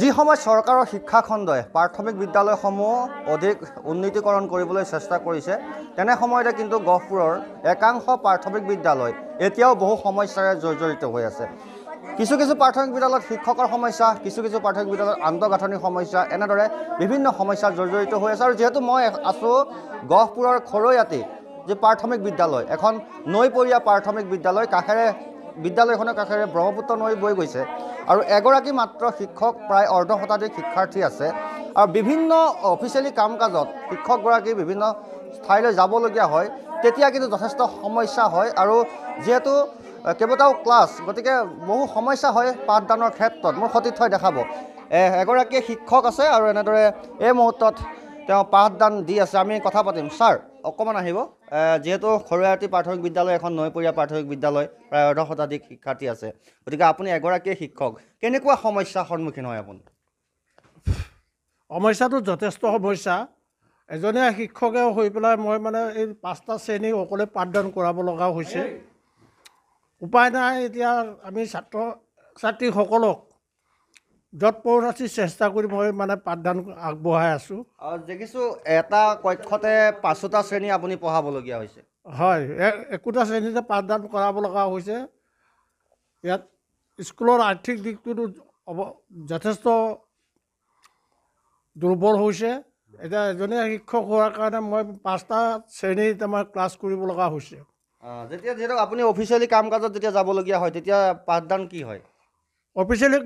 যিসময় চৰকাৰৰ শিক্ষাখণ্ডই প্ৰাথমিক বিদ্যালয়সমূহ অধিক উন্নীতিকৰণ কৰিবলৈ চেষ্টা কৰিছে তেনে সময়তে কিন্তু গহপুৰৰ একাংশ প্ৰাথমিক বিদ্যালয় এতিয়াও বহু সমস্যাৰে জৰ্জৰিত হৈ আছে কিছু কিছু প্ৰাথমিক বিদ্যালয়ত শিক্ষকৰ সমস্যা কিছু কিছু প্ৰাথমিক বিদ্যালয়ত আন্তঃগাঁথনিৰ সমস্যা এনেদৰে বিভিন্ন সমস্যা জৰ্জৰিত হৈ আছে আৰু যিহেতু মই আছোঁ গহপুৰৰ খৰৈয়াতি যি প্ৰাথমিক বিদ্যালয় এখন নৈপৰীয়া প্ৰাথমিক বিদ্যালয় কাষেৰে বিদ্যালয়খনৰ কাষেৰে ব্ৰহ্মপুত্ৰ নৈ বৈ গৈছে আৰু এগৰাকী মাত্ৰ শিক্ষক প্ৰায় অৰ্ধশতাধিক শিক্ষাৰ্থী আছে আৰু বিভিন্ন অফিচিয়েলি কাম কাজত শিক্ষকগৰাকী বিভিন্ন ঠাইলৈ যাবলগীয়া হয় তেতিয়া কিন্তু যথেষ্ট সমস্যা হয় আৰু যিহেতু কেইবাটাও ক্লাছ গতিকে বহু সমস্যা হয় পাঠদানৰ ক্ষেত্ৰত মোৰ সতীৰ্থই দেখাব এগৰাকী শিক্ষক আছে আৰু এনেদৰে এই মুহূৰ্তত তেওঁ পাঠদান দি আছে আমি কথা পাতিম ছাৰ অকণমান আহিব যিহেতু সৰুআটী প্ৰাথমিক বিদ্যালয় এখন নৈপৰীয়া প্ৰাথমিক বিদ্যালয় প্ৰায় অৰ্ধ শতাধিক শিক্ষাৰ্থী আছে গতিকে আপুনি এগৰাকী শিক্ষক কেনেকুৱা সমস্যাৰ সন্মুখীন হয় আপুনি সমস্যাটো যথেষ্ট সমস্যা এজনীয়া শিক্ষকে হৈ পেলাই মই মানে এই পাঁচটা শ্ৰেণী অকলে পাঠদান কৰাব লগা হৈছে উপায় নাই এতিয়া আমি ছাত্ৰ ছাত্ৰীসকলক যৎপৰ আছে চেষ্টা কৰি মই মানে পাঠদান আগবঢ়াই আছোঁ দেখিছোঁ এটা কক্ষতে পাঁচোটা শ্ৰেণী আপুনি পঢ়াবলগীয়া হৈছে হয় একোটা শ্ৰেণীতে পাঠদান কৰাব লগা হৈছে ইয়াত স্কুলৰ আৰ্থিক দিশটোতো অৱ যথেষ্ট দুৰ্বল হৈছে এতিয়া এজনী শিক্ষক হোৱাৰ কাৰণে মই পাঁচটা শ্ৰেণীত তোমাৰ ক্লাছ কৰিব লগা হৈছে যেতিয়া যিহেতু আপুনি অফিচিয়েলি কাম কাজত যেতিয়া যাবলগীয়া হয় তেতিয়া পাঠদান কি হয় অফিচিয়েলি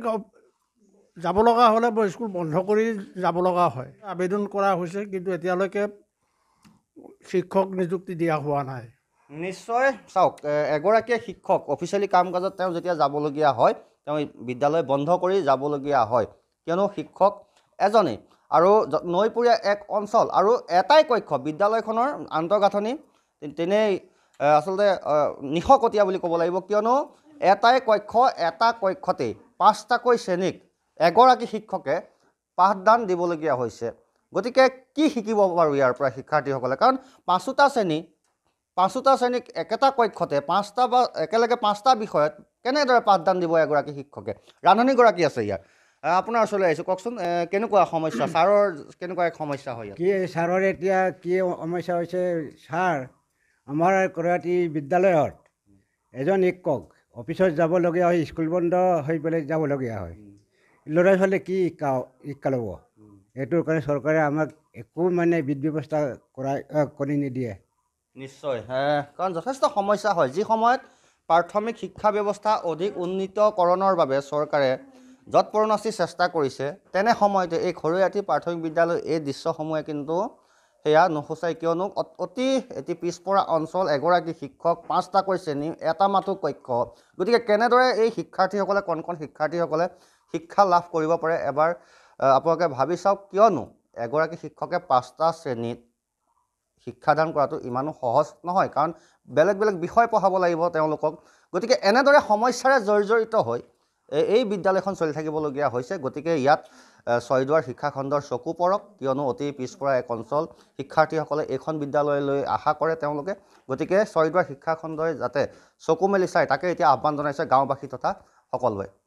যাব লগা হ'লে মই স্কুল বন্ধ কৰি যাব লগা হয় আবেদন কৰা হৈছে কিন্তু এতিয়ালৈকে শিক্ষক নিযুক্তি দিয়া হোৱা নাই নিশ্চয় চাওক এগৰাকীয়ে শিক্ষক অফিচিয়েলি কাম কাজত তেওঁ যেতিয়া যাবলগীয়া হয় তেওঁ বিদ্যালয় বন্ধ কৰি যাবলগীয়া হয় কিয়নো শিক্ষক এজনেই আৰু নৈপুৰীয়া এক অঞ্চল আৰু এটাই কক্ষ বিদ্যালয়খনৰ আন্তঃগাঁথনি তেনেই আচলতে নিশকটীয়া বুলি ক'ব লাগিব কিয়নো এটাই কক্ষ এটা কক্ষতেই পাঁচটাকৈ শ্ৰেণীক এগৰাকী শিক্ষকে পাঠদান দিবলগীয়া হৈছে গতিকে কি শিকিব পাৰোঁ ইয়াৰ পৰা শিক্ষাৰ্থীসকলে কাৰণ পাঁচোটা শ্ৰেণী পাঁচোটা শ্ৰেণীক একেটা কক্ষতে পাঁচটা বা একেলগে পাঁচটা বিষয়ত কেনেদৰে পাঠদান দিব এগৰাকী শিক্ষকে ৰান্ধনীগৰাকী আছে ইয়াৰ আপোনাৰ ওচৰলৈ আহিছোঁ কওকচোন কেনেকুৱা সমস্যা ছাৰৰ কেনেকুৱা এক সমস্যা হয় কি ছাৰৰ এতিয়া কি সমস্যা হৈছে ছাৰ আমাৰ গৰাকী বিদ্যালয়ত এজন শিক্ষক অফিচত যাবলগীয়া হয় স্কুল বন্ধ হৈ পেলাই যাবলগীয়া হয় ল'ৰা ছোৱালীয়ে কি শিক্ষা শিক্ষা ল'ব সেইটো কাৰণে চৰকাৰে আমাক একো মানে বিধ ব্যৱস্থা কৰাই কৰি নিদিয়ে নিশ্চয় কাৰণ যথেষ্ট সমস্যা হয় যি সময়ত প্ৰাথমিক শিক্ষা ব্যৱস্থা অধিক উন্নীতকৰণৰ বাবে চৰকাৰে যৎপৰণাচি চেষ্টা কৰিছে তেনে সময়তে এই ঘৰুৱাটি প্ৰাথমিক বিদ্যালয় এই দৃশ্যসমূহে কিন্তু সেয়া নুসুচায় কিয়নো অতি এটি পিছপৰা অঞ্চল এগৰাকী শিক্ষক পাঁচটাকৈ শ্ৰেণী এটা মাথো কক্ষ গতিকে কেনেদৰে এই শিক্ষাৰ্থীসকলে কণ কণ শিক্ষাৰ্থীসকলে শিক্ষা লাভ কৰিব পাৰে এবাৰ আপোনালোকে ভাবি চাওক কিয়নো এগৰাকী শিক্ষকে পাঁচটা শ্ৰেণীত শিক্ষাদান কৰাটো ইমানো সহজ নহয় কাৰণ বেলেগ বেলেগ বিষয় পঢ়াব লাগিব তেওঁলোকক গতিকে এনেদৰে সমস্যাৰে জৰ্জৰিত হৈ এই বিদ্যালয়খন চলি থাকিবলগীয়া হৈছে গতিকে ইয়াত ছয়দুৱাৰ শিক্ষাখণ্ডৰ চকু পৰক কিয়নো অতি পিছপৰা এক অঞ্চল শিক্ষাৰ্থীসকলে এইখন বিদ্যালয়লৈ আশা কৰে তেওঁলোকে গতিকে ছয়দুৱাৰ শিক্ষাখণ্ডই যাতে চকু মেলি চায় তাকে এতিয়া আহ্বান জনাইছে গাঁওবাসী তথা সকলোৱে